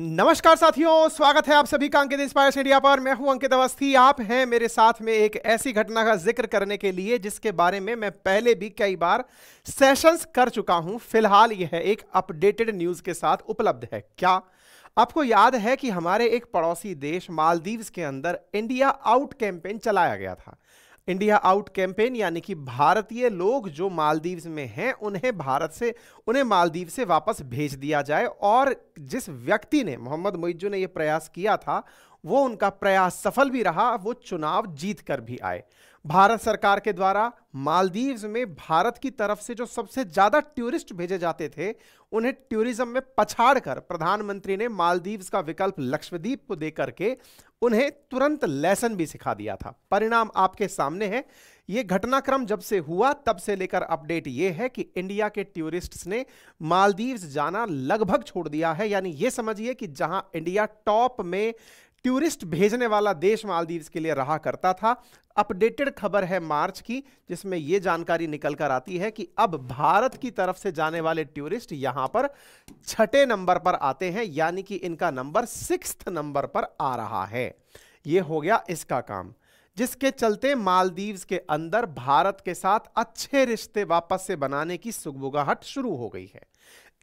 नमस्कार साथियों स्वागत है आप सभी का अंकित इंस्पायर्स इंडिया पर मैं हूं अंकित अवस्थी आप हैं मेरे साथ में एक ऐसी घटना का जिक्र करने के लिए जिसके बारे में मैं पहले भी कई बार सेशंस कर चुका हूं फिलहाल यह एक अपडेटेड न्यूज के साथ उपलब्ध है क्या आपको याद है कि हमारे एक पड़ोसी देश मालदीव्स के अंदर इंडिया आउट कैंपेन चलाया गया था इंडिया आउट कैंपेन यानी कि भारतीय लोग जो मालदीव्स में हैं उन्हें भारत से उन्हें मालदीव से वापस भेज दिया जाए और जिस व्यक्ति ने मोहम्मद मोइजू ने यह प्रयास किया था वो उनका प्रयास सफल भी रहा वो चुनाव जीत कर भी आए भारत सरकार के द्वारा मालदीव्स में भारत की तरफ से जो सबसे ज़्यादा टूरिस्ट भेजे जाते थे उन्हें टूरिज्म में पछाड़ कर प्रधानमंत्री ने मालदीव्स का विकल्प लक्षद्वीप को देकर के उन्हें तुरंत लेसन भी सिखा दिया था परिणाम आपके सामने है ये घटनाक्रम जब से हुआ तब से लेकर अपडेट ये है कि इंडिया के टूरिस्ट्स ने मालदीव्स जाना लगभग छोड़ दिया है यानी ये समझिए कि जहां इंडिया टॉप में टूरिस्ट भेजने वाला देश मालदीव्स के लिए रहा करता था अपडेटेड खबर है मार्च की जिसमें यह जानकारी निकल कर आती है कि अब भारत की तरफ से जाने वाले टूरिस्ट यहां पर छठे नंबर पर आते हैं यानी कि इनका नंबर सिक्स नंबर पर आ रहा है यह हो गया इसका काम जिसके चलते मालदीव्स के अंदर भारत के साथ अच्छे रिश्ते वापस से बनाने की सुगबुगाहट शुरू हो गई है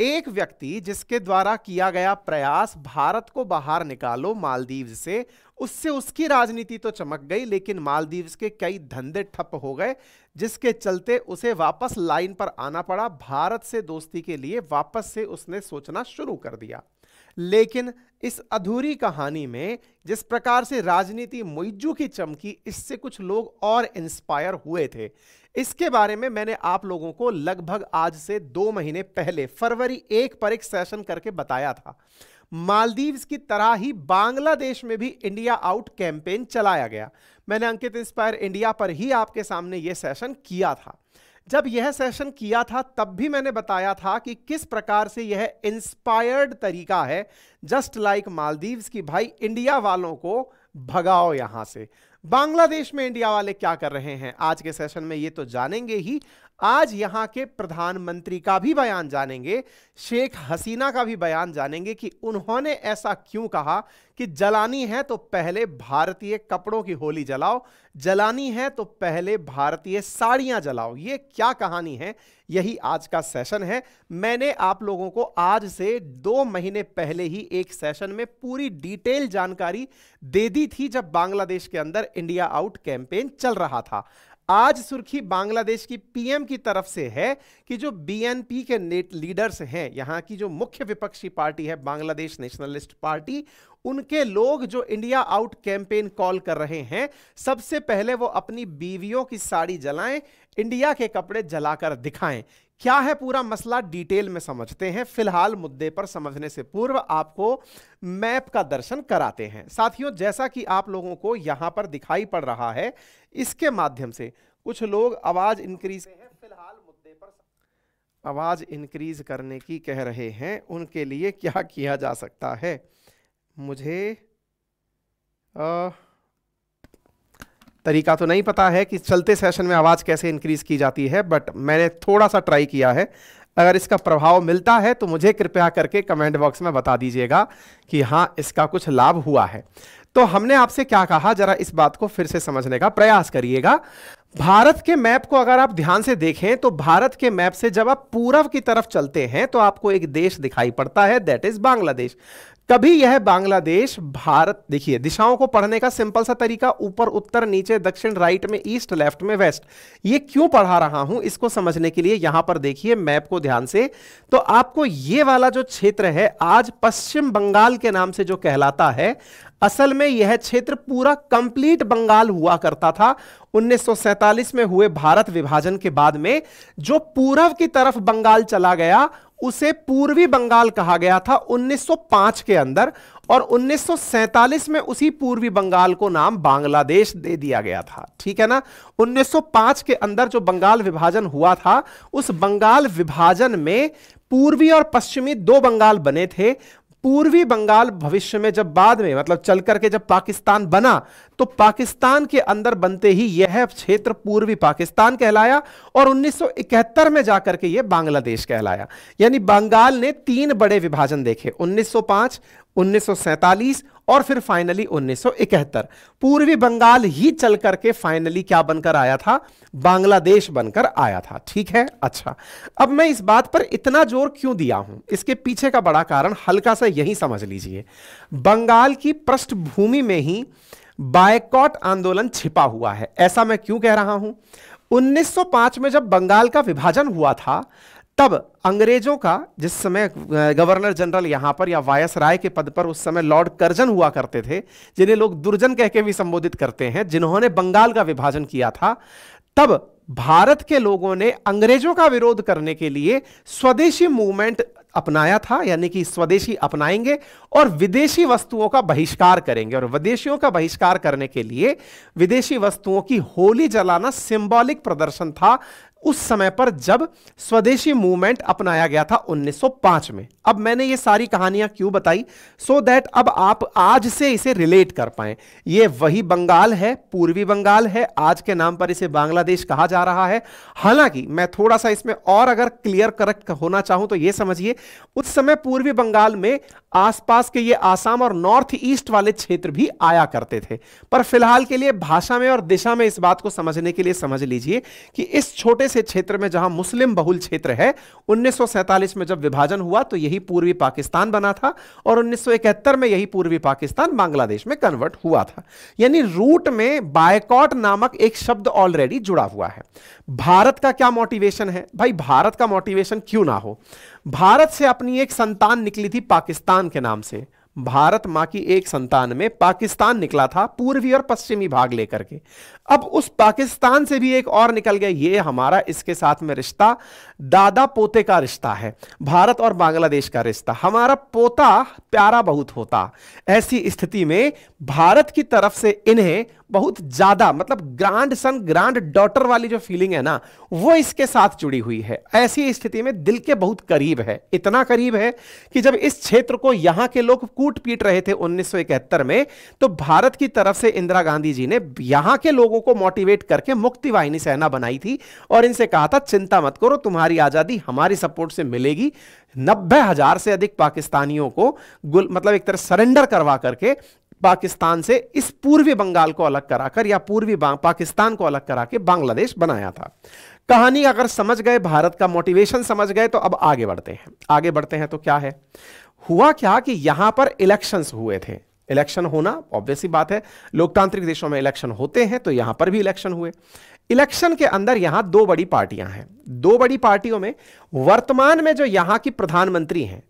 एक व्यक्ति जिसके द्वारा किया गया प्रयास भारत को बाहर निकालो मालदीव से उससे उसकी राजनीति तो चमक गई लेकिन मालदीव्स के कई धंधे ठप हो गए जिसके चलते उसे वापस लाइन पर आना पड़ा भारत से दोस्ती के लिए वापस से उसने सोचना शुरू कर दिया लेकिन इस अधूरी कहानी में जिस प्रकार से राजनीति मुइजू की चमकी इससे कुछ लोग और इंस्पायर हुए थे इसके बारे में मैंने आप लोगों को लगभग आज से दो महीने पहले फरवरी एक पर एक सेशन करके बताया था मालदीव्स की तरह ही बांग्लादेश में भी इंडिया आउट कैंपेन चलाया गया मैंने अंकित इंस्पायर इंडिया पर ही आपके सामने यह सेशन किया था जब यह सेशन किया था तब भी मैंने बताया था कि किस प्रकार से यह इंस्पायर्ड तरीका है जस्ट लाइक मालदीव्स की भाई इंडिया वालों को भगाओ यहां से बांग्लादेश में इंडिया वाले क्या कर रहे हैं आज के सेशन में ये तो जानेंगे ही आज यहां के प्रधानमंत्री का भी बयान जानेंगे शेख हसीना का भी बयान जानेंगे कि उन्होंने ऐसा क्यों कहा कि जलानी है तो पहले भारतीय कपड़ों की होली जलाओ जलानी है तो पहले भारतीय साड़ियां जलाओ ये क्या कहानी है यही आज का सेशन है मैंने आप लोगों को आज से दो महीने पहले ही एक सेशन में पूरी डिटेल जानकारी दे दी थी जब बांग्लादेश के अंदर इंडिया आउट कैंपेन चल रहा था आज सुर्खी बांग्लादेश की पीएम की तरफ से है कि जो बीएनपी के नेट लीडर्स हैं यहां की जो मुख्य विपक्षी पार्टी है बांग्लादेश नेशनलिस्ट पार्टी उनके लोग जो इंडिया आउट कैंपेन कॉल कर रहे हैं सबसे पहले वो अपनी बीवियों की साड़ी जलाएं इंडिया के कपड़े जलाकर दिखाएं क्या है पूरा मसला डिटेल में समझते हैं फिलहाल मुद्दे पर समझने से पूर्व आपको मैप का दर्शन कराते हैं साथियों जैसा कि आप लोगों को यहां पर दिखाई पड़ रहा है इसके माध्यम से कुछ लोग आवाज इंक्रीज फिलहाल मुद्दे पर आवाज इंक्रीज करने की कह रहे हैं उनके लिए क्या किया जा सकता है मुझे आ, तरीका तो नहीं पता है कि चलते सेशन में आवाज़ कैसे इंक्रीज़ की जाती है बट मैंने थोड़ा सा ट्राई किया है अगर इसका प्रभाव मिलता है तो मुझे कृपया करके कमेंट बॉक्स में बता दीजिएगा कि हाँ इसका कुछ लाभ हुआ है तो हमने आपसे क्या कहा जरा इस बात को फिर से समझने का प्रयास करिएगा भारत के मैप को अगर आप ध्यान से देखें तो भारत के मैप से जब आप पूर्व की तरफ चलते हैं तो आपको एक देश दिखाई पड़ता है दैट इज बांग्लादेश कभी यह बांग्लादेश भारत देखिए दिशाओं को पढ़ने का सिंपल सा तरीका ऊपर उत्तर नीचे दक्षिण राइट में ईस्ट लेफ्ट में वेस्ट ये क्यों पढ़ा रहा हूं इसको समझने के लिए यहां पर देखिए मैप को ध्यान से तो आपको ये वाला जो क्षेत्र है आज पश्चिम बंगाल के नाम से जो कहलाता है असल में यह क्षेत्र पूरा कंप्लीट बंगाल हुआ करता था 1947 में हुए भारत विभाजन के बाद में जो पूर्व की तरफ बंगाल चला गया उसे पूर्वी बंगाल कहा गया था 1905 के अंदर और 1947 में उसी पूर्वी बंगाल को नाम बांग्लादेश दे दिया गया था ठीक है ना 1905 के अंदर जो बंगाल विभाजन हुआ था उस बंगाल विभाजन में पूर्वी और पश्चिमी दो बंगाल बने थे पूर्वी बंगाल भविष्य में जब बाद में मतलब चल करके जब पाकिस्तान बना तो पाकिस्तान के अंदर बनते ही यह क्षेत्र पूर्वी पाकिस्तान कहलाया और 1971 में जाकर के यह बांग्लादेश कहलाया यानी बंगाल ने तीन बड़े विभाजन देखे 1905, 1947 और फिर फाइनली 1971 पूर्वी बंगाल ही चल करके फाइनली क्या बनकर आया था बांग्लादेश बनकर आया था ठीक है अच्छा अब मैं इस बात पर इतना जोर क्यों दिया हूं इसके पीछे का बड़ा कारण हल्का सा यही समझ लीजिए बंगाल की पृष्ठभूमि में ही बायकॉट आंदोलन छिपा हुआ है ऐसा मैं क्यों कह रहा हूं 1905 में जब बंगाल का विभाजन हुआ था तब अंग्रेजों का जिस समय गवर्नर जनरल यहां पर या वायस राय के पद पर उस समय लॉर्ड कर्जन हुआ करते थे जिन्हें लोग दुर्जन कह के भी संबोधित करते हैं जिन्होंने बंगाल का विभाजन किया था तब भारत के लोगों ने अंग्रेजों का विरोध करने के लिए स्वदेशी मूवमेंट अपनाया था यानी कि स्वदेशी अपनाएंगे और विदेशी वस्तुओं का बहिष्कार करेंगे और विदेशियों का बहिष्कार करने के लिए विदेशी वस्तुओं की होली जलाना सिंबॉलिक प्रदर्शन था उस समय पर जब स्वदेशी मूवमेंट अपनाया गया था 1905 में अब मैंने ये सारी कहानियां क्यों बताई सो so दैट अब आप आज से इसे रिलेट कर पाए ये वही बंगाल है पूर्वी बंगाल है आज के नाम पर इसे बांग्लादेश कहा जा रहा है हालांकि मैं थोड़ा सा इसमें और अगर क्लियर करेक्ट होना चाहूं तो ये समझिए उस समय पूर्वी बंगाल में आसपास के ये आसाम और नॉर्थ ईस्ट वाले क्षेत्र भी आया करते थे पर फिलहाल के लिए भाषा में और दिशा में इस बात को समझने के लिए समझ लीजिए कि इस छोटे ऐसे क्षेत्र में जहां मुस्लिम बहुल क्षेत्र है 1947 में जब विभाजन हुआ तो यही पूर्वी पाकिस्तान बना था और 1971 में यही पूर्वी पाकिस्तान बांग्लादेश में कन्वर्ट हुआ था यानी रूट में बायकॉट नामक एक शब्द ऑलरेडी जुड़ा हुआ है भारत का क्या मोटिवेशन है भाई भारत का मोटिवेशन क्यों ना हो भारत से अपनी एक संतान निकली थी पाकिस्तान के नाम से भारत मां की एक संतान में पाकिस्तान निकला था पूर्वी और पश्चिमी भाग लेकर के अब उस पाकिस्तान से भी एक और निकल गया ये हमारा इसके साथ में रिश्ता दादा पोते का रिश्ता है भारत और बांग्लादेश का रिश्ता हमारा पोता प्यारा बहुत होता ऐसी स्थिति में भारत की तरफ से इन्हें बहुत ज्यादा मतलब ग्रांड सन ग्रांड डॉटर वाली जो फीलिंग है ना वो इसके साथ जुड़ी हुई है ऐसी स्थिति में दिल के बहुत करीब है इतना करीब है कि जब इस क्षेत्र को यहां के लोग कूट पीट रहे थे उन्नीस में तो भारत की तरफ से इंदिरा गांधी जी ने यहां के लोगों को मोटिवेट करके मुक्ति वाहिनी सेना बनाई थी और इनसे कहा था चिंता मत करो तुम्हारी आजादी हमारी सपोर्ट से मिलेगी नब्बे हजार से अधिक पाकिस्तानियों को मतलब एक तरह सरेंडर करवा करके पाकिस्तान से इस पूर्वी बंगाल को अलग कराकर या पूर्वी पाकिस्तान को अलग करा के बांग्लादेश बनाया था कहानी अगर समझ गए भारत का मोटिवेशन समझ गए तो अब आगे बढ़ते हैं आगे बढ़ते हैं तो क्या है हुआ क्या कि यहां पर इलेक्शंस हुए थे इलेक्शन होना ऑब्वियसली बात है लोकतांत्रिक देशों में इलेक्शन होते हैं तो यहां पर भी इलेक्शन हुए इलेक्शन के अंदर यहां दो बड़ी पार्टियां हैं दो बड़ी पार्टियों में वर्तमान में जो यहां की प्रधानमंत्री हैं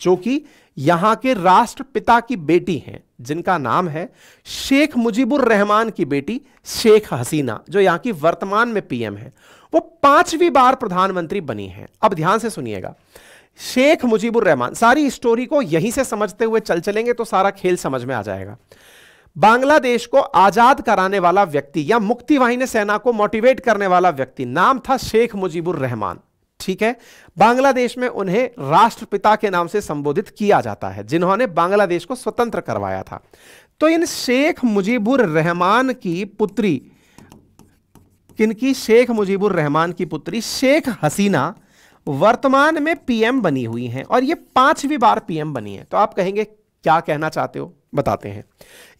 जो कि यहां के राष्ट्रपिता की बेटी हैं जिनका नाम है शेख मुजीबुर रहमान की बेटी शेख हसीना जो यहां की वर्तमान में पीएम है वो पांचवी बार प्रधानमंत्री बनी हैं अब ध्यान से सुनिएगा शेख मुजीबुर रहमान सारी स्टोरी को यहीं से समझते हुए चल चलेंगे तो सारा खेल समझ में आ जाएगा बांग्लादेश को आजाद कराने वाला व्यक्ति या मुक्तिवाहिनी सेना को मोटिवेट करने वाला व्यक्ति नाम था शेख मुजीबुर रहमान ठीक है बांग्लादेश में उन्हें राष्ट्रपिता के नाम से संबोधित किया जाता है जिन्होंने बांग्लादेश को स्वतंत्र करवाया था तो इन शेख मुजीबुर रहमान की पुत्री किनकी शेख मुजीबुर रहमान की पुत्री शेख हसीना वर्तमान में पीएम बनी हुई हैं और ये पांचवी बार पीएम बनी है तो आप कहेंगे क्या कहना चाहते हो बताते हैं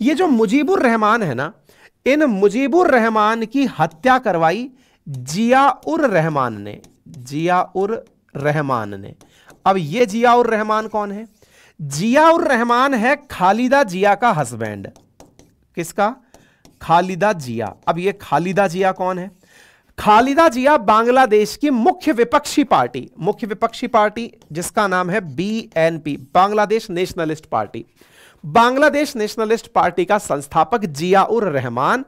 ये जो मुजीबुर रहमान है ना इन मुजीबुर रहमान की हत्या करवाई जिया उर रहमान ने जियाउर रहमान ने अब ये जियाउर रहमान कौन है जियाउर रहमान है खालिदा जिया का हस्बैंड किसका खालिदा जिया अब ये खालिदा जिया कौन है खालिदा जिया बांग्लादेश की मुख्य विपक्षी पार्टी मुख्य विपक्षी पार्टी जिसका नाम है BNP Bangladesh nationalist party Bangladesh nationalist party का संस्थापक जियाउर रहमान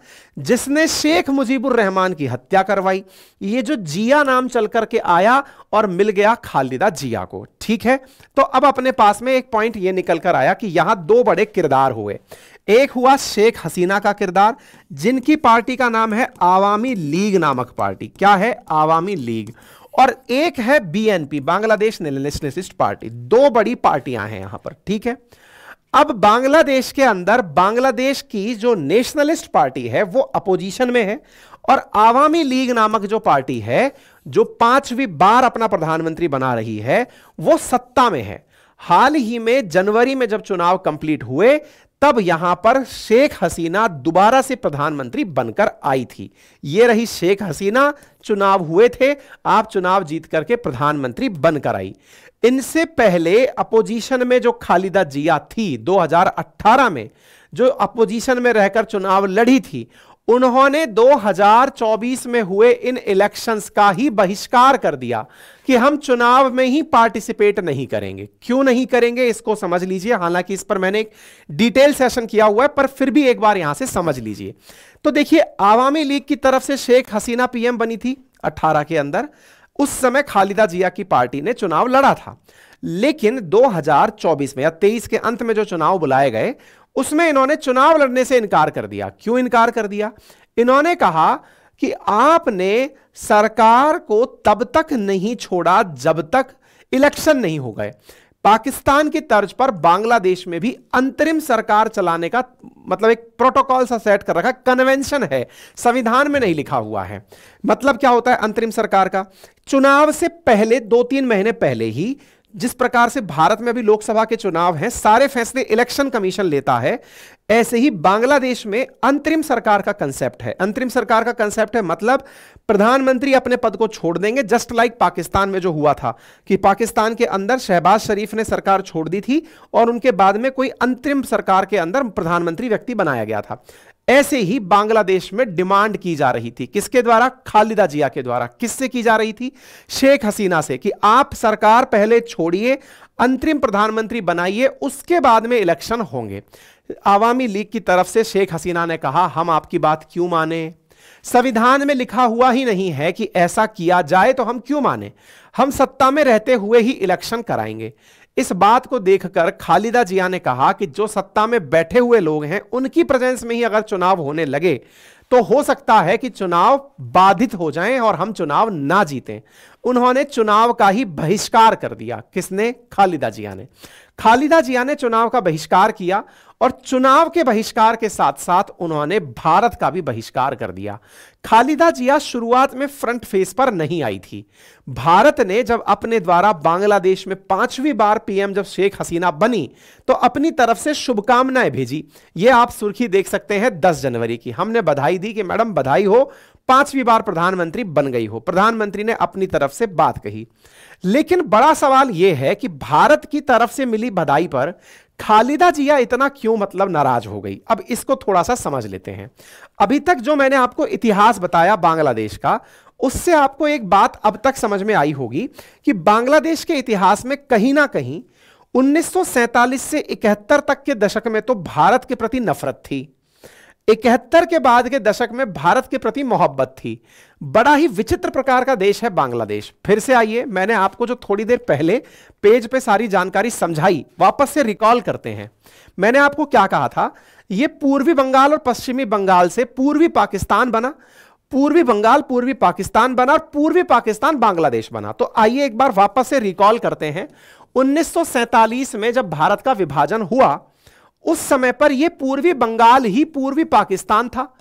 जिसने शेख मुजीबुर रहमान की हत्या करवाई ये जो जिया नाम चल करके आया और मिल गया खालिदा जिया को ठीक है तो अब अपने पास में एक पॉइंट ये निकल कर आया कि यहां दो बड़े किरदार हुए एक हुआ शेख हसीना का किरदार जिनकी पार्टी का नाम है आवामी लीग नामक पार्टी क्या है आवामी लीग और एक है बीएनपी बांग्लादेश नेशनलिस्ट पार्टी दो बड़ी पार्टियां हैं यहां पर ठीक है अब बांग्लादेश के अंदर बांग्लादेश की जो नेशनलिस्ट पार्टी है वो अपोजिशन में है और आवामी लीग नामक जो पार्टी है जो पांचवी बार अपना प्रधानमंत्री बना रही है वो सत्ता में है हाल ही में जनवरी में जब चुनाव कंप्लीट हुए तब यहां पर शेख हसीना दोबारा से प्रधानमंत्री बनकर आई थी ये रही शेख हसीना चुनाव हुए थे आप चुनाव जीत करके प्रधानमंत्री बनकर आई इनसे पहले अपोजिशन में जो खालिदा जिया थी 2018 में जो अपोजिशन में रहकर चुनाव लड़ी थी उन्होंने 2024 में हुए इन इलेक्शंस का ही बहिष्कार कर दिया कि हम चुनाव में ही पार्टिसिपेट नहीं करेंगे क्यों नहीं करेंगे इसको समझ लीजिए हालांकि इस पर मैंने एक डिटेल सेशन किया हुआ है पर फिर भी एक बार यहां से समझ लीजिए तो देखिए आवामी लीग की तरफ से शेख हसीना पीएम बनी थी 18 के अंदर उस समय खालिदा जिया की पार्टी ने चुनाव लड़ा था लेकिन 2024 में या 23 के अंत में जो चुनाव बुलाए गए उसमें इन्होंने चुनाव लड़ने से इनकार कर दिया क्यों इनकार कर दिया इन्होंने कहा कि आपने सरकार को तब तक नहीं छोड़ा जब तक इलेक्शन नहीं हो गए पाकिस्तान की तर्ज पर बांग्लादेश में भी अंतरिम सरकार चलाने का मतलब एक प्रोटोकॉल सा सेट कर रखा है कन्वेंशन है संविधान में नहीं लिखा हुआ है मतलब क्या होता है अंतरिम सरकार का चुनाव से पहले दो तीन महीने पहले ही जिस प्रकार से भारत में अभी लोकसभा के चुनाव हैं सारे फैसले इलेक्शन कमीशन लेता है ऐसे ही बांग्लादेश में अंतरिम सरकार का कंसेप्ट है अंतरिम सरकार का कंसेप्ट है मतलब प्रधानमंत्री अपने पद को छोड़ देंगे जस्ट लाइक पाकिस्तान में जो हुआ था कि पाकिस्तान के अंदर शहबाज शरीफ ने सरकार छोड़ दी थी और उनके बाद में कोई अंतरिम सरकार के अंदर प्रधानमंत्री व्यक्ति बनाया गया था ऐसे ही बांग्लादेश में डिमांड की जा रही थी किसके द्वारा खालिदा जिया के द्वारा किससे की जा रही थी शेख हसीना से कि आप सरकार पहले छोड़िए अंतरिम प्रधानमंत्री बनाइए उसके बाद में इलेक्शन होंगे आवामी लीग की तरफ से शेख हसीना ने कहा हम आपकी बात क्यों माने संविधान में लिखा हुआ ही नहीं है कि ऐसा किया जाए तो हम क्यों माने हम सत्ता में रहते हुए ही इलेक्शन कराएंगे इस बात को देखकर खालिदा जिया ने कहा कि जो सत्ता में बैठे हुए लोग हैं उनकी प्रेजेंस में ही अगर चुनाव होने लगे तो हो सकता है कि चुनाव बाधित हो जाएं और हम चुनाव ना जीतें उन्होंने चुनाव का ही बहिष्कार कर दिया किसने खालिदा जिया ने खालिदा जिया ने चुनाव का बहिष्कार किया और चुनाव के बहिष्कार के साथ साथ उन्होंने भारत का भी बहिष्कार कर दिया खालिदा जिया शुरुआत में फ्रंट फेस पर नहीं आई थी भारत ने जब अपने द्वारा बांग्लादेश में पांचवी बार पीएम जब शेख हसीना बनी तो अपनी तरफ से शुभकामनाएं भेजी यह आप सुर्खी देख सकते हैं दस जनवरी की हमने बधाई दी कि मैडम बधाई हो पांचवी बार प्रधानमंत्री बन गई हो प्रधानमंत्री ने अपनी तरफ से बात कही लेकिन बड़ा सवाल यह है कि भारत की तरफ से मिली बधाई पर खालिदा जिया इतना क्यों मतलब नाराज हो गई अब इसको थोड़ा सा समझ लेते हैं अभी तक जो मैंने आपको इतिहास बताया बांग्लादेश का उससे आपको एक बात अब तक समझ में आई होगी कि बांग्लादेश के इतिहास में कहीं ना कहीं 1947 से 71 तक के दशक में तो भारत के प्रति नफरत थी इकहत्तर के बाद के दशक में भारत के प्रति मोहब्बत थी बड़ा ही विचित्र प्रकार का देश है बांग्लादेश फिर से आइए मैंने आपको जो थोड़ी देर पहले पेज पे सारी जानकारी समझाई वापस से रिकॉल करते हैं मैंने आपको क्या कहा था ये पूर्वी बंगाल और पश्चिमी बंगाल से पूर्वी पाकिस्तान बना पूर्वी बंगाल पूर्वी पाकिस्तान बना और पूर्वी पाकिस्तान बांग्लादेश बना तो आइए एक बार वापस से रिकॉल करते हैं 1947 में जब भारत का विभाजन हुआ उस समय पर यह पूर्वी बंगाल ही पूर्वी पाकिस्तान था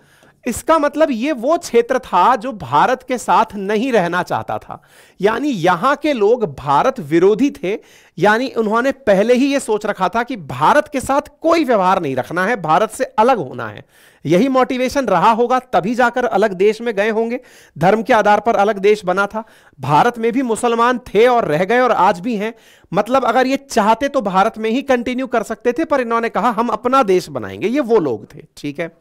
इसका मतलब ये वो क्षेत्र था जो भारत के साथ नहीं रहना चाहता था यानी यहां के लोग भारत विरोधी थे यानी उन्होंने पहले ही ये सोच रखा था कि भारत के साथ कोई व्यवहार नहीं रखना है भारत से अलग होना है यही मोटिवेशन रहा होगा तभी जाकर अलग देश में गए होंगे धर्म के आधार पर अलग देश बना था भारत में भी मुसलमान थे और रह गए और आज भी हैं मतलब अगर ये चाहते तो भारत में ही कंटिन्यू कर सकते थे पर इन्होंने कहा हम अपना देश बनाएंगे ये वो लोग थे ठीक है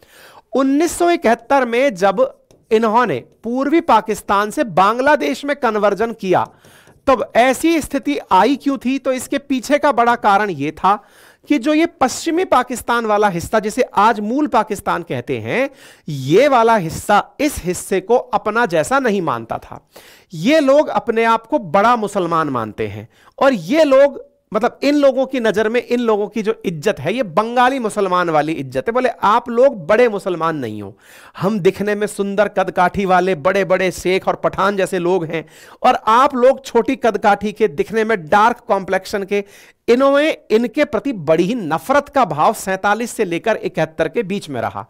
1971 में जब इन्होंने पूर्वी पाकिस्तान से बांग्लादेश में कन्वर्जन किया तब ऐसी स्थिति आई क्यों थी तो इसके पीछे का बड़ा कारण यह था कि जो ये पश्चिमी पाकिस्तान वाला हिस्सा जिसे आज मूल पाकिस्तान कहते हैं ये वाला हिस्सा इस हिस्से को अपना जैसा नहीं मानता था ये लोग अपने आप को बड़ा मुसलमान मानते हैं और ये लोग मतलब इन लोगों की नजर में इन लोगों की जो इज्जत है ये बंगाली मुसलमान वाली इज्जत है बोले आप लोग बड़े मुसलमान नहीं हो हम दिखने में सुंदर कदकाठी वाले बड़े बड़े शेख और पठान जैसे लोग हैं और आप लोग छोटी कदकाठी के दिखने में डार्क कॉम्प्लेक्शन के इन्होंने इनके प्रति बड़ी ही नफरत का भाव सैंतालीस से लेकर इकहत्तर के बीच में रहा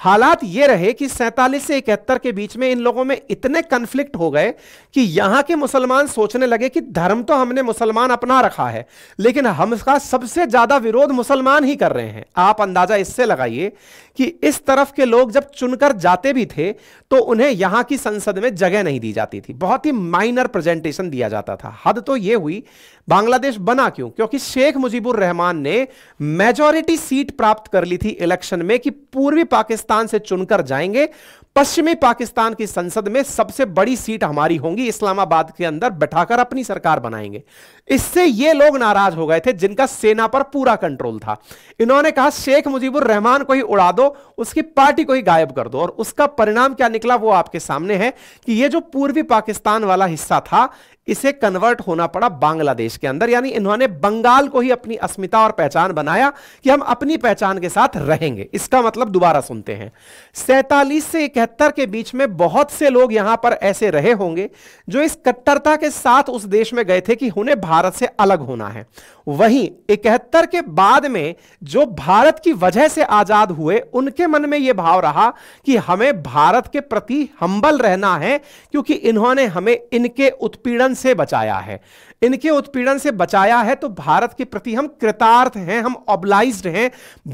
हालात ये रहे कि सैंतालीस से इकहत्तर के बीच में इन लोगों में इतने कन्फ्लिक्ट हो गए कि यहां के मुसलमान सोचने लगे कि धर्म तो हमने मुसलमान अपना रखा है लेकिन हम इसका सबसे ज्यादा विरोध मुसलमान ही कर रहे हैं आप अंदाजा इससे लगाइए कि इस तरफ के लोग जब चुनकर जाते भी थे तो उन्हें यहां की संसद में जगह नहीं दी जाती थी बहुत ही माइनर प्रेजेंटेशन दिया जाता था हद तो यह हुई बांग्लादेश बना क्यों क्योंकि शेख मुजीबुर रहमान ने मेजोरिटी सीट प्राप्त कर ली थी इलेक्शन में कि पूर्वी पाकिस्तान से चुनकर जाएंगे पश्चिमी पाकिस्तान की संसद में सबसे बड़ी सीट हमारी होंगी इस्लामाबाद के अंदर बैठाकर अपनी सरकार बनाएंगे इससे ये लोग नाराज हो गए थे जिनका सेना पर पूरा कंट्रोल था इन्होंने कहा शेख मुजीबुर रहमान को ही उड़ा दो उसकी पार्टी को ही गायब कर दो और उसका परिणाम क्या निकला वो आपके सामने है कि यह जो पूर्वी पाकिस्तान वाला हिस्सा था इसे कन्वर्ट होना पड़ा बांग्लादेश के अंदर यानी इन्होंने बंगाल को ही अपनी अस्मिता और पहचान बनाया कि हम अपनी पहचान के साथ रहेंगे इसका मतलब दोबारा सुनते हैं सैतालीस से इकहत्तर के बीच में बहुत से लोग यहां पर ऐसे रहे होंगे जो इस कट्टरता के साथ उस देश में गए थे कि उन्हें भारत से अलग होना है वहीं इकहत्तर के बाद में जो भारत की वजह से आजाद हुए उनके मन में यह भाव रहा कि हमें भारत के प्रति हम्बल रहना है क्योंकि इन्होंने हमें इनके उत्पीड़न से बचाया है इनके उत्पीड़न से बचाया है तो भारत के प्रति हम कृतार्थ हैं हम ऑबलाइज हैं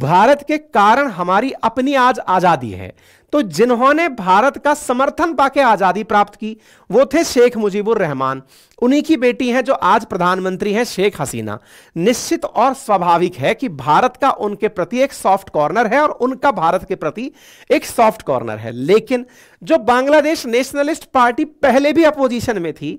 भारत के कारण हमारी अपनी आज आजादी है तो जिन्होंने भारत का समर्थन पाके आजादी प्राप्त की वो थे शेख मुजीबुर रहमान उन्हीं की बेटी हैं जो आज प्रधानमंत्री हैं शेख हसीना निश्चित और स्वाभाविक है कि भारत का उनके प्रति एक सॉफ्ट कॉर्नर है और उनका भारत के प्रति एक सॉफ्ट कॉर्नर है लेकिन जो बांग्लादेश नेशनलिस्ट पार्टी पहले भी अपोजिशन में थी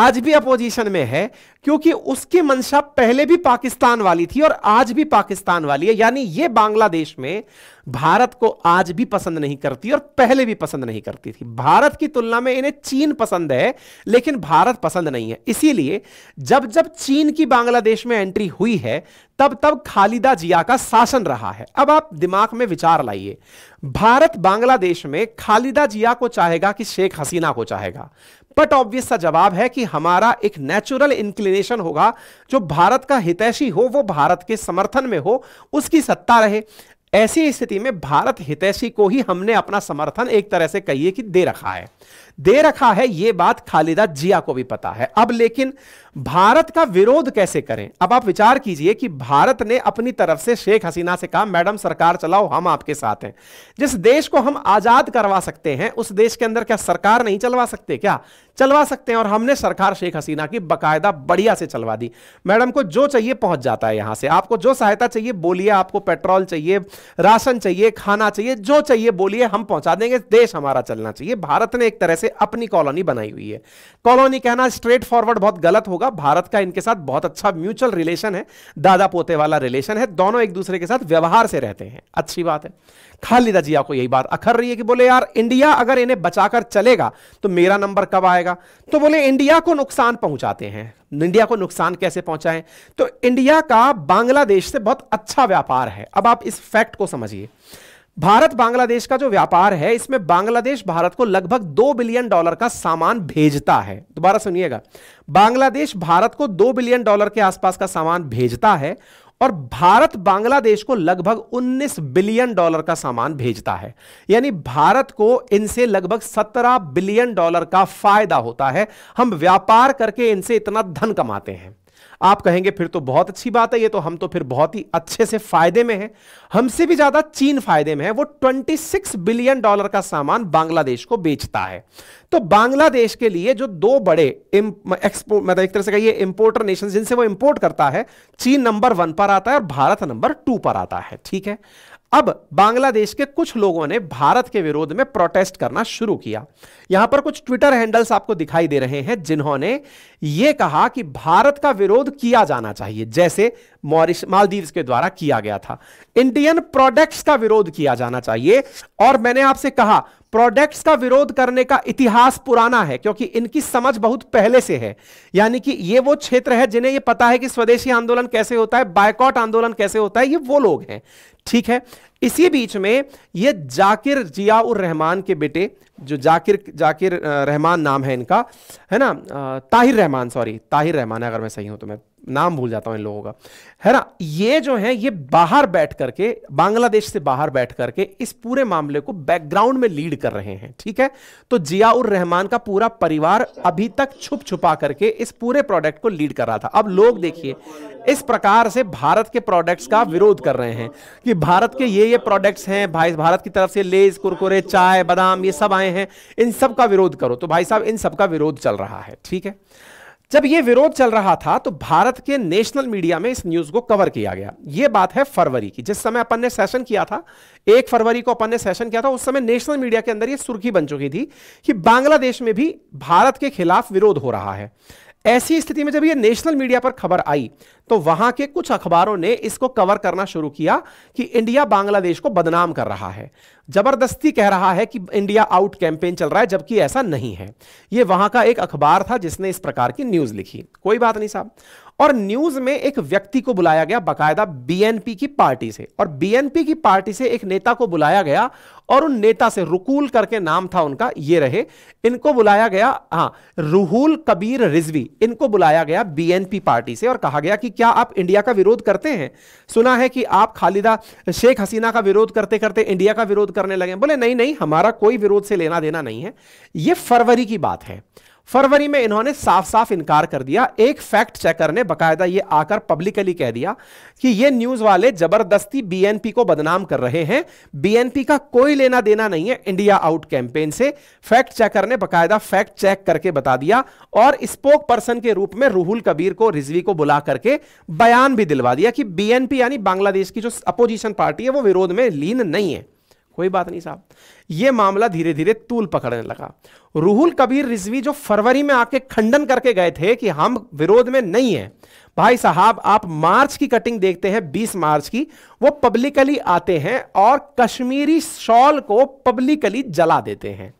आज भी अपोजिशन में है क्योंकि उसकी मंशा पहले भी पाकिस्तान वाली थी और आज भी पाकिस्तान वाली है यानी यह बांग्लादेश में भारत को आज भी पसंद नहीं करती और पहले भी पसंद नहीं करती थी भारत की तुलना में इन्हें चीन पसंद है लेकिन भारत पसंद नहीं नहीं है इसीलिए जब जब चीन की बांग्लादेश में एंट्री हुई है तब तब खालिदा जिया का शासन रहा है अब आप दिमाग में विचार लाइए भारत बांग्लादेश में खालिदा जिया को चाहेगा कि शेख हसीना को चाहेगा बट ऑब्वियस सा जवाब है कि हमारा एक नेचुरल इंक्लिनेशन होगा जो भारत का हितैषी हो वो भारत के समर्थन में हो उसकी सत्ता रहे ऐसी स्थिति में भारत हितैषी को ही हमने अपना समर्थन एक तरह से कहिए कि दे रखा है दे रखा है यह बात खालिदा जिया को भी पता है अब लेकिन भारत का विरोध कैसे करें अब आप विचार कीजिए कि भारत ने अपनी तरफ से शेख हसीना से कहा मैडम सरकार चलाओ हम आपके साथ हैं जिस देश को हम आजाद करवा सकते हैं उस देश के अंदर क्या सरकार नहीं चलवा सकते क्या चलवा सकते हैं और हमने सरकार शेख हसीना की बकायदा बढ़िया से चलवा दी मैडम को जो चाहिए पहुंच जाता है यहां से आपको जो सहायता चाहिए बोलिए आपको पेट्रोल चाहिए राशन चाहिए खाना चाहिए जो चाहिए बोलिए हम पहुंचा देंगे देश हमारा चलना चाहिए भारत ने एक तरह से से अपनी कॉलोनी बनाई हुई है कॉलोनी कहना स्ट्रेट फॉरवर्ड बहुत गलत होगा भारत का इनके साथ बहुत अच्छा म्यूचुअल रिलेशन है दादा पोते वाला रिलेशन है दोनों एक दूसरे के साथ व्यवहार से रहते हैं अच्छी बात है खालिदा जिया को यही बात अखर रही है कि बोले यार इंडिया अगर इन्हें बचाकर चलेगा तो मेरा नंबर कब आएगा तो बोले इंडिया को नुकसान पहुंचाते हैं इंडिया को नुकसान कैसे पहुंचाएं तो इंडिया का बांग्लादेश से बहुत अच्छा व्यापार है अब आप इस फैक्ट को समझिए भारत बांग्लादेश का जो व्यापार है इसमें बांग्लादेश भारत को लगभग दो बिलियन डॉलर का सामान भेजता है दोबारा सुनिएगा बांग्लादेश भारत को दो बिलियन डॉलर के आसपास का सामान भेजता है और भारत बांग्लादेश को लगभग 19 बिलियन डॉलर का सामान भेजता है यानी भारत को इनसे लगभग 17 बिलियन डॉलर का फायदा होता है हम व्यापार करके इनसे इतना धन कमाते हैं आप कहेंगे फिर तो बहुत अच्छी बात है ये तो हम तो फिर बहुत ही अच्छे से फायदे में हैं हमसे भी ज्यादा चीन फायदे में है वो 26 बिलियन डॉलर का सामान बांग्लादेश को बेचता है तो बांग्लादेश के लिए जो दो बड़े एक्सपोर्ट मतलब एक तरह से कहिए इंपोर्टर नेशन जिनसे वो इंपोर्ट करता है चीन नंबर वन पर आता है और भारत नंबर टू पर आता है ठीक है अब बांग्लादेश के कुछ लोगों ने भारत के विरोध में प्रोटेस्ट करना शुरू किया यहां पर कुछ ट्विटर हैंडल्स आपको दिखाई दे रहे हैं जिन्होंने यह कहा कि भारत का विरोध किया जाना चाहिए जैसे मॉरिश मालदीव्स के द्वारा किया गया था इंडियन प्रोडक्ट्स का विरोध किया जाना चाहिए और मैंने आपसे कहा प्रोडक्ट्स का विरोध करने का इतिहास पुराना है क्योंकि इनकी समझ बहुत पहले से है यानी कि ये वो क्षेत्र है जिन्हें ये पता है कि स्वदेशी आंदोलन कैसे होता है बायकॉट आंदोलन कैसे होता है ये वो लोग हैं ठीक है इसी बीच में ये जाकिर जिया रहमान के बेटे जो जाकिर जाकिर रहमान नाम है इनका है ना ताहिर रहमान सॉरी ताहिर रहमान अगर मैं सही हूं तो मैं नाम भूल जाता हूं इन लोगों का है ना ये जो है ये बाहर बैठ करके बांग्लादेश से बाहर बैठ करके इस पूरे मामले को बैकग्राउंड में लीड कर रहे हैं ठीक है तो जियाउर रहमान का पूरा परिवार अभी तक छुप छुपा करके इस पूरे प्रोडक्ट को लीड कर रहा था अब लोग देखिए इस प्रकार से भारत के प्रोडक्ट्स का विरोध कर रहे हैं कि भारत के ये ये प्रोडक्ट्स हैं भाई भारत की तरफ से लेज कुरकुरे चाय बादाम ये सब आए हैं इन सब का विरोध करो तो भाई साहब इन सब का विरोध चल रहा है ठीक है जब यह विरोध चल रहा था तो भारत के नेशनल मीडिया में इस न्यूज को कवर किया गया यह बात है फरवरी की जिस समय अपन ने सेशन किया था एक फरवरी को अपन ने सेशन किया था उस समय नेशनल मीडिया के अंदर यह सुर्खी बन चुकी थी कि बांग्लादेश में भी भारत के खिलाफ विरोध हो रहा है ऐसी स्थिति में जब ये नेशनल मीडिया पर खबर आई तो वहां के कुछ अखबारों ने इसको कवर करना शुरू किया कि इंडिया बांग्लादेश को बदनाम कर रहा है जबरदस्ती कह रहा है कि इंडिया आउट कैंपेन चल रहा है जबकि ऐसा नहीं है ये वहां का एक अखबार था जिसने इस प्रकार की न्यूज लिखी कोई बात नहीं साहब और न्यूज में एक व्यक्ति को बुलाया गया बाकायदा बीएनपी की पार्टी से और बीएनपी की पार्टी से एक नेता को बुलाया गया और उन नेता से रुकूल करके नाम था उनका ये रहे इनको बुलाया गया हाँ रुहुल कबीर रिजवी इनको बुलाया गया बीएनपी पार्टी से और कहा गया कि क्या आप इंडिया का विरोध करते हैं सुना है कि आप खालिदा शेख हसीना का विरोध करते करते इंडिया का विरोध करने लगे बोले नहीं नहीं हमारा कोई विरोध से लेना देना नहीं है यह फरवरी की बात है फरवरी में इन्होंने साफ साफ इनकार कर दिया एक फैक्ट चेकर ने बकायदा ये आकर पब्लिकली कह दिया कि ये न्यूज वाले जबरदस्ती बीएनपी को बदनाम कर रहे हैं बीएनपी का कोई लेना देना नहीं है इंडिया आउट कैंपेन से फैक्ट चेकर ने बकायदा फैक्ट चेक करके बता दिया और स्पोक पर्सन के रूप में रूहुल कबीर को रिजवी को बुला करके बयान भी दिलवा दिया कि बीएनपी यानी बांग्लादेश की जो अपोजिशन पार्टी है वो विरोध में लीन नहीं है कोई बात नहीं साहब यह मामला धीरे धीरे तूल पकड़ने लगा रूहुल कबीर रिजवी जो फरवरी में आके खंडन करके गए थे कि हम विरोध में नहीं है भाई साहब आप मार्च की कटिंग देखते हैं 20 मार्च की वो पब्लिकली आते हैं और कश्मीरी शॉल को पब्लिकली जला देते हैं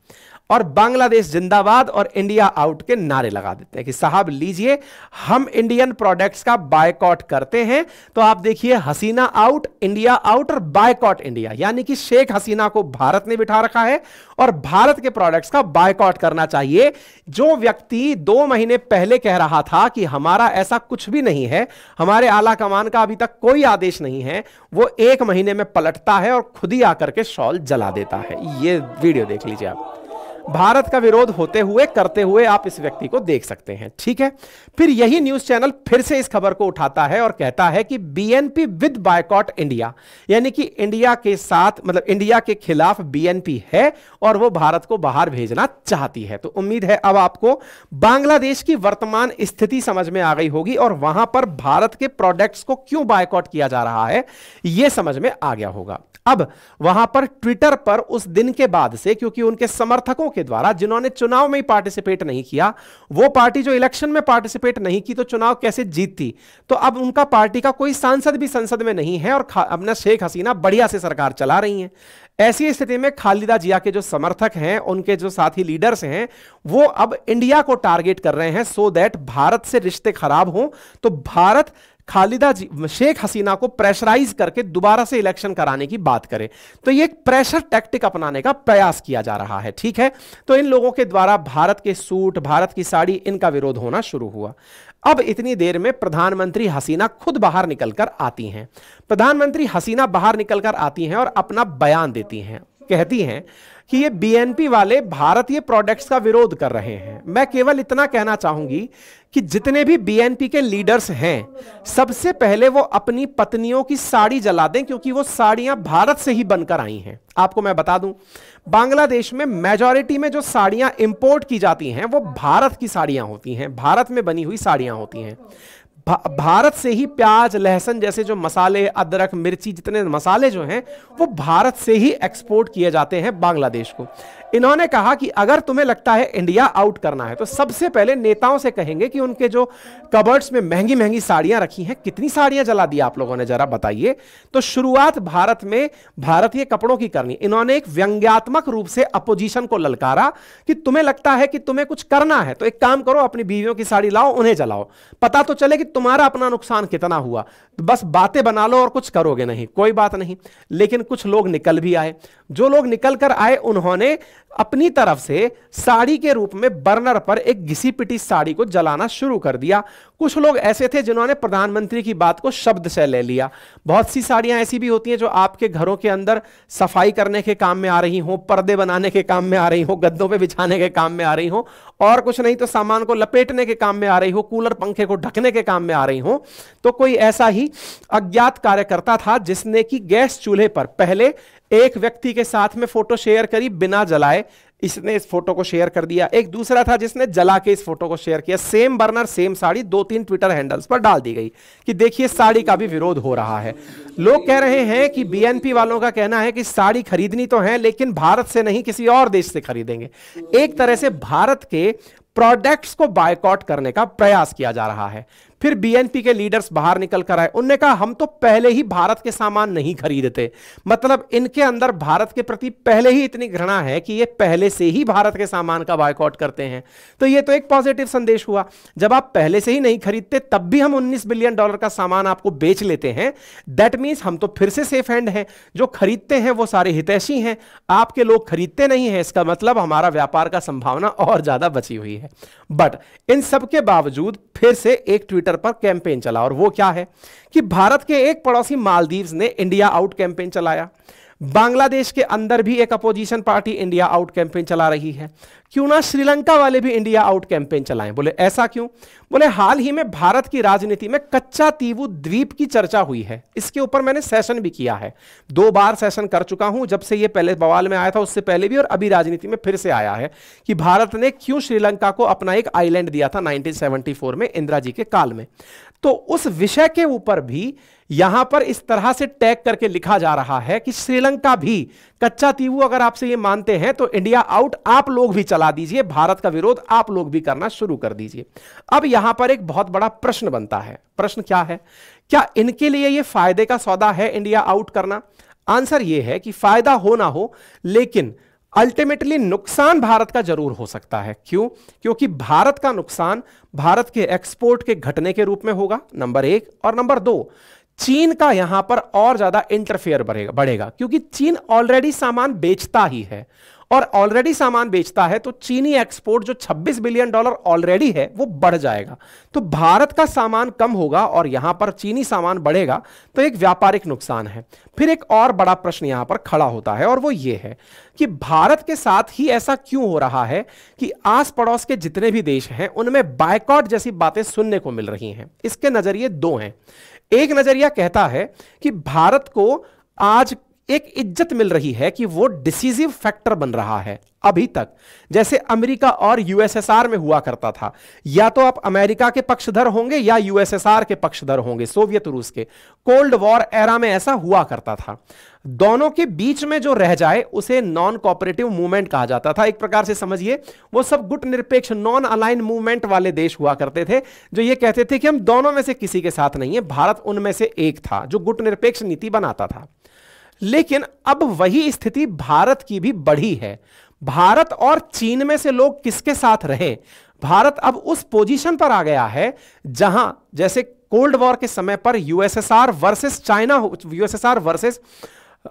और बांग्लादेश जिंदाबाद और इंडिया आउट के नारे लगा देते हैं कि साहब लीजिए हम इंडियन प्रोडक्ट्स का बायकॉट करते हैं तो आप देखिए हसीना आउट इंडिया आउट और बायकॉट इंडिया यानी कि शेख हसीना को भारत ने बिठा रखा है और भारत के प्रोडक्ट्स का बायकॉट करना चाहिए जो व्यक्ति दो महीने पहले कह रहा था कि हमारा ऐसा कुछ भी नहीं है हमारे आला कमान का अभी तक कोई आदेश नहीं है वो एक महीने में पलटता है और खुद ही आकर के शॉल जला देता है ये वीडियो देख लीजिए आप भारत का विरोध होते हुए करते हुए आप इस व्यक्ति को देख सकते हैं ठीक है फिर यही न्यूज चैनल फिर से इस खबर को उठाता है और कहता है कि बीएनपी विद बायकॉट इंडिया यानी कि इंडिया के साथ मतलब इंडिया के खिलाफ बीएनपी है और वो भारत को बाहर भेजना चाहती है तो उम्मीद है अब आपको बांग्लादेश की वर्तमान स्थिति समझ में आ गई होगी और वहां पर भारत के प्रोडक्ट्स को क्यों बायकॉट किया जा रहा है यह समझ में आ गया होगा अब वहां पर ट्विटर पर उस दिन के बाद से क्योंकि उनके समर्थकों के द्वारा जिन्होंने चुनाव में ही पार्टिसिपेट नहीं किया वो पार्टी जो इलेक्शन में पार्टिसिपेट नहीं की तो चुनाव कैसे जीतती तो अब उनका पार्टी का कोई सांसद भी संसद में नहीं है और अपना शेख हसीना बढ़िया से सरकार चला रही है ऐसी स्थिति में खालिदा जिया के जो समर्थक हैं उनके जो साथी लीडर्स हैं वो अब इंडिया को टारगेट कर रहे हैं सो so दैट भारत से रिश्ते खराब हों तो भारत खालिदा जी शेख हसीना को प्रेशराइज करके दोबारा से इलेक्शन कराने की बात करें तो ये एक प्रेशर टैक्टिक अपनाने का प्रयास किया जा रहा है ठीक है तो इन लोगों के द्वारा भारत के सूट भारत की साड़ी इनका विरोध होना शुरू हुआ अब इतनी देर में प्रधानमंत्री हसीना खुद बाहर निकलकर आती हैं प्रधानमंत्री हसीना बाहर निकलकर आती हैं और अपना बयान देती हैं कहती हैं कि ये बीएनपी वाले भारतीय प्रोडक्ट्स का विरोध कर रहे हैं मैं केवल इतना कहना चाहूंगी कि जितने भी बीएनपी के लीडर्स हैं सबसे पहले वो अपनी पत्नियों की साड़ी जला दें क्योंकि वो साड़ियां भारत से ही बनकर आई हैं आपको मैं बता दूं बांग्लादेश में मेजॉरिटी में जो साड़ियां इंपोर्ट की जाती हैं वो भारत की साड़ियां होती हैं भारत में बनी हुई साड़ियां होती हैं भा, भारत से ही प्याज लहसन जैसे जो मसाले अदरक मिर्ची जितने मसाले जो हैं वो भारत से ही एक्सपोर्ट किए जाते हैं बांग्लादेश को इन्होंने कहा कि अगर तुम्हें लगता है इंडिया आउट करना है तो सबसे पहले नेताओं से कहेंगे कि उनके जो कबर्ड्स में महंगी महंगी साड़ियां रखी हैं कितनी साड़ियां जला दी आप लोगों ने जरा बताइए तो शुरुआत भारत में भारतीय कपड़ों की करनी इन्होंने एक व्यंग्यात्मक रूप से अपोजिशन को ललकारा कि तुम्हें लगता है कि तुम्हें कुछ करना है तो एक काम करो अपनी बीवियों की साड़ी लाओ उन्हें जलाओ पता तो चले कि तुम्हारा अपना नुकसान कितना हुआ तो बस बातें बना लो और कुछ करोगे नहीं कोई बात नहीं लेकिन कुछ लोग निकल भी आए जो लोग निकल कर आए उन्होंने अपनी तरफ से साड़ी के रूप में बर्नर पर एक घिसी पिटी साड़ी को जलाना शुरू कर दिया कुछ लोग ऐसे थे जिन्होंने प्रधानमंत्री की बात को शब्द से ले लिया बहुत सी साड़ियां ऐसी भी होती हैं जो आपके घरों के अंदर सफाई करने के काम में आ रही हों पर्दे बनाने के काम में आ रही हों गद्दों पर बिछाने के काम में आ रही हों और कुछ नहीं तो सामान को लपेटने के काम में आ रही हो कूलर पंखे को ढकने के काम में आ रही हो तो कोई ऐसा ही अज्ञात कार्यकर्ता था जिसने कि गैस चूल्हे पर पहले एक व्यक्ति के साथ में फोटो शेयर करी बिना जलाए इसने इस फोटो को शेयर कर दिया एक दूसरा था जिसने जला के इस फोटो को शेयर किया सेम बर्नर सेम साड़ी दो तीन ट्विटर हैंडल्स पर डाल दी गई कि देखिए साड़ी का भी विरोध हो रहा है लोग कह रहे हैं कि बीएनपी वालों का कहना है कि साड़ी खरीदनी तो है लेकिन भारत से नहीं किसी और देश से खरीदेंगे एक तरह से भारत के प्रोडक्ट्स को बायकॉट करने का प्रयास किया जा रहा है फिर बीएनपी के लीडर्स बाहर निकल कर आए उनने कहा हम तो पहले ही भारत के सामान नहीं खरीदते मतलब इनके अंदर भारत के प्रति पहले ही इतनी घृणा है कि ये पहले से ही भारत के सामान का बायकॉट करते हैं तो ये तो एक पॉजिटिव संदेश हुआ जब आप पहले से ही नहीं खरीदते तब भी हम उन्नीस बिलियन डॉलर का सामान आपको बेच लेते हैं दैट मीन्स हम तो फिर से सेफ हैंड हैं जो खरीदते हैं वो सारे हितैषी हैं आपके लोग खरीदते नहीं हैं इसका मतलब हमारा व्यापार का संभावना और ज्यादा बची हुई है बट इन सब के बावजूद फिर से एक ट्विटर स्तर पर कैंपेन चला और वो क्या है कि भारत के एक पड़ोसी मालदीव्स ने इंडिया आउट कैंपेन चलाया बांग्लादेश के अंदर भी एक opposition party India out campaign चला रही है क्यों ना श्रीलंका वाले भी इंडिया आउट कैंपेन चलाएं बोले ऐसा क्यों बोले हाल ही में भारत की राजनीति में कच्चा तीवू द्वीप की चर्चा हुई है इसके ऊपर मैंने सेशन भी किया है दो बार सेशन कर चुका हूं जब से ये पहले बवाल में आया था उससे पहले भी और अभी राजनीति में फिर से आया है कि भारत ने क्यों श्रीलंका को अपना एक आईलैंड दिया था नाइनटीन में इंदिरा जी के काल में तो उस विषय के ऊपर भी यहां पर इस तरह से टैग करके लिखा जा रहा है कि श्रीलंका भी कच्चा तीवू अगर आपसे ये मानते हैं तो इंडिया आउट आप लोग भी चला दीजिए भारत का विरोध आप लोग भी करना शुरू कर दीजिए अब यहां पर एक बहुत बड़ा प्रश्न बनता है प्रश्न क्या है क्या इनके लिए ये फायदे का सौदा है इंडिया आउट करना आंसर यह है कि फायदा हो ना हो लेकिन अल्टीमेटली नुकसान भारत का जरूर हो सकता है क्यों क्योंकि भारत का नुकसान भारत के एक्सपोर्ट के घटने के रूप में होगा नंबर एक और नंबर दो चीन का यहां पर और ज्यादा इंटरफेयर बढ़ेगा क्योंकि चीन ऑलरेडी सामान बेचता ही है और ऑलरेडी सामान बेचता है तो चीनी एक्सपोर्ट जो 26 बिलियन डॉलर ऑलरेडी है वो बढ़ जाएगा तो भारत का सामान कम होगा और यहां पर चीनी सामान बढ़ेगा तो एक व्यापारिक नुकसान है फिर एक और बड़ा प्रश्न यहां पर खड़ा होता है और वो ये है कि भारत के साथ ही ऐसा क्यों हो रहा है कि आस पड़ोस के जितने भी देश हैं उनमें बायकॉट जैसी बातें सुनने को मिल रही हैं इसके नजरिए दो हैं एक नजरिया कहता है कि भारत को आज एक इज्जत मिल रही है कि वो डिसीजिव फैक्टर बन रहा है अभी तक जैसे अमेरिका और यूएसएसआर में हुआ करता था या तो आप अमेरिका के पक्षधर होंगे या यूएसएसआर के पक्षधर होंगे सोवियत रूस के कोल्ड वॉर एरा में ऐसा हुआ करता था दोनों के बीच में जो रह जाए उसे नॉन कॉपरेटिव मूवमेंट कहा जाता था एक प्रकार से समझिए वो सब गुट निरपेक्ष नॉन अलाइन मूवमेंट वाले देश हुआ करते थे जो ये कहते थे कि हम दोनों में से किसी के साथ नहीं है भारत उनमें से एक था जो गुट निरपेक्ष नीति बनाता था लेकिन अब वही स्थिति भारत की भी बढ़ी है भारत और चीन में से लोग किसके साथ रहे भारत अब उस पोजीशन पर आ गया है जहां जैसे कोल्ड वॉर के समय पर USSR versus China USSR versus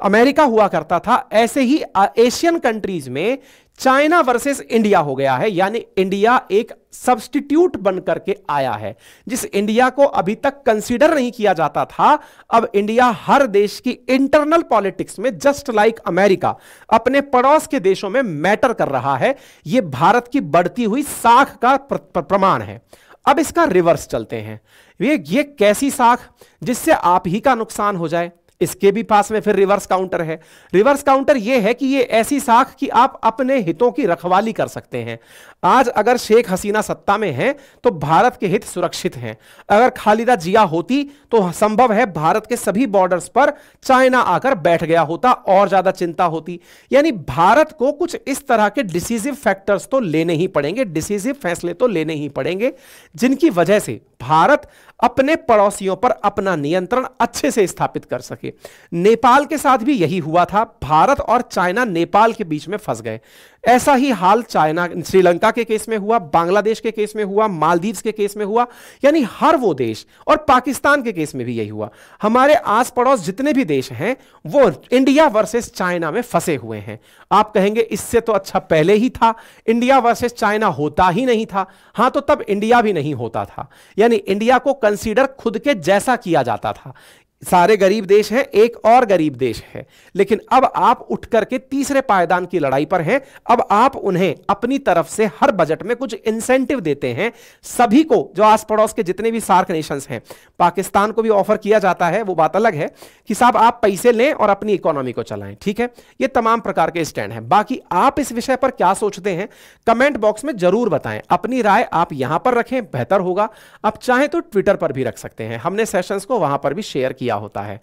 America हुआ करता था ऐसे ही एशियन कंट्रीज में चाइना वर्सेस इंडिया हो गया है यानी इंडिया एक सब्सटीट्यूट बन करके आया है जिस इंडिया को अभी तक कंसीडर नहीं किया जाता था अब इंडिया हर देश की इंटरनल पॉलिटिक्स में जस्ट लाइक अमेरिका अपने पड़ोस के देशों में मैटर कर रहा है यह भारत की बढ़ती हुई साख का प्र, प्र, प्रमाण है अब इसका रिवर्स चलते हैं ये ये कैसी साख जिससे आप ही का नुकसान हो जाए इसके भी पास में फिर रिवर्स काउंटर है रिवर्स काउंटर यह है कि यह ऐसी साख कि आप अपने हितों की रखवाली कर सकते हैं आज अगर शेख हसीना सत्ता में है तो भारत के हित सुरक्षित हैं अगर खालिदा जिया होती तो संभव है भारत के सभी बॉर्डर्स पर चाइना आकर बैठ गया होता और ज्यादा चिंता होती यानी भारत को कुछ इस तरह के डिसीजिव फैक्टर्स तो लेने ही पड़ेंगे डिसीजिव फैसले तो लेने ही पड़ेंगे जिनकी वजह से भारत अपने पड़ोसियों पर अपना नियंत्रण अच्छे से स्थापित कर सके नेपाल के साथ भी यही हुआ था भारत और चाइना नेपाल के बीच में फंस गए ऐसा ही हाल चाइना श्रीलंका श्रीलंका के केस में हुआ बांग्लादेश के केस में हुआ मालदीव्स के केस में हुआ यानी हर वो देश और पाकिस्तान के केस में भी यही हुआ हमारे आस पड़ोस जितने भी देश हैं वो इंडिया वर्सेस चाइना में फंसे हुए हैं आप कहेंगे इससे तो अच्छा पहले ही था इंडिया वर्सेस चाइना होता ही नहीं था हाँ तो तब इंडिया भी नहीं होता था यानी इंडिया को कंसीडर खुद के जैसा किया जाता था सारे गरीब देश है एक और गरीब देश है लेकिन अब आप उठ करके तीसरे पायदान की लड़ाई पर हैं अब आप उन्हें अपनी तरफ से हर बजट में कुछ इंसेंटिव देते हैं सभी को जो आस पड़ोस के जितने भी सार्क नेशंस हैं पाकिस्तान को भी ऑफर किया जाता है वो बात अलग है कि साहब आप पैसे लें और अपनी इकोनॉमी को चलाएं ठीक है ये तमाम प्रकार के स्टैंड हैं बाकी आप इस विषय पर क्या सोचते हैं कमेंट बॉक्स में जरूर बताएं अपनी राय आप यहां पर रखें बेहतर होगा आप चाहें तो ट्विटर पर भी रख सकते हैं हमने सेशंस को वहां पर भी शेयर किया दिया होता है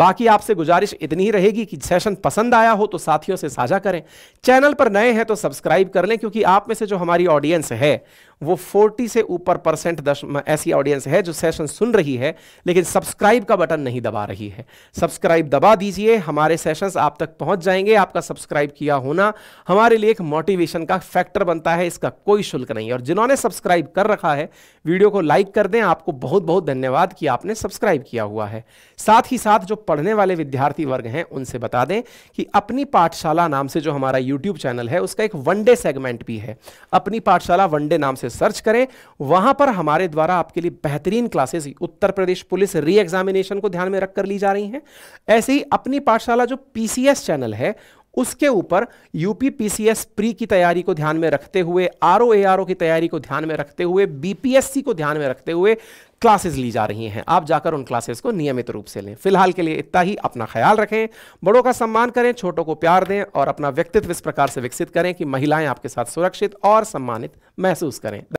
बाकी आपसे गुजारिश इतनी ही रहेगी कि सेशन पसंद आया हो तो साथियों से साझा करें चैनल पर नए हैं तो सब्सक्राइब कर लें क्योंकि आप में से जो हमारी ऑडियंस है वो 40 से ऊपर परसेंट दश ऐसी ऑडियंस है जो सेशन सुन रही है लेकिन सब्सक्राइब का बटन नहीं दबा रही है सब्सक्राइब दबा दीजिए हमारे सेशंस आप तक पहुंच जाएंगे आपका सब्सक्राइब किया होना हमारे लिए एक मोटिवेशन का फैक्टर बनता है इसका कोई शुल्क नहीं और जिन्होंने सब्सक्राइब कर रखा है वीडियो को लाइक कर दें आपको बहुत बहुत धन्यवाद कि आपने सब्सक्राइब किया हुआ है साथ ही साथ जो पढ़ने वाले विद्यार्थी वर्ग हैं उनसे बता दें कि अपनी पाठशाला नाम से जो हमारा यूट्यूब चैनल है उसका एक वनडे सेगमेंट भी है अपनी पाठशाला वनडे नाम से से सर्च करें वहां पर हमारे द्वारा आपके लिए बेहतरीन classes Uttar Pradesh police reexamination को ध्यान में रखकर ली जा रही हैं ऐसे ही अपनी पाठशाला जो पीसीएस चैनल है उसके ऊपर यूपी पीसीएस प्री की तैयारी को ध्यान में रखते हुए आर ओ की तैयारी को ध्यान में रखते हुए बीपीएससी को ध्यान में रखते हुए क्लासेस ली जा रही हैं आप जाकर उन क्लासेस को नियमित रूप से लें फिलहाल के लिए इतना ही अपना ख्याल रखें बड़ों का सम्मान करें छोटों को प्यार दें और अपना व्यक्तित्व इस प्रकार से विकसित करें कि महिलाएं आपके साथ सुरक्षित और सम्मानित महसूस करें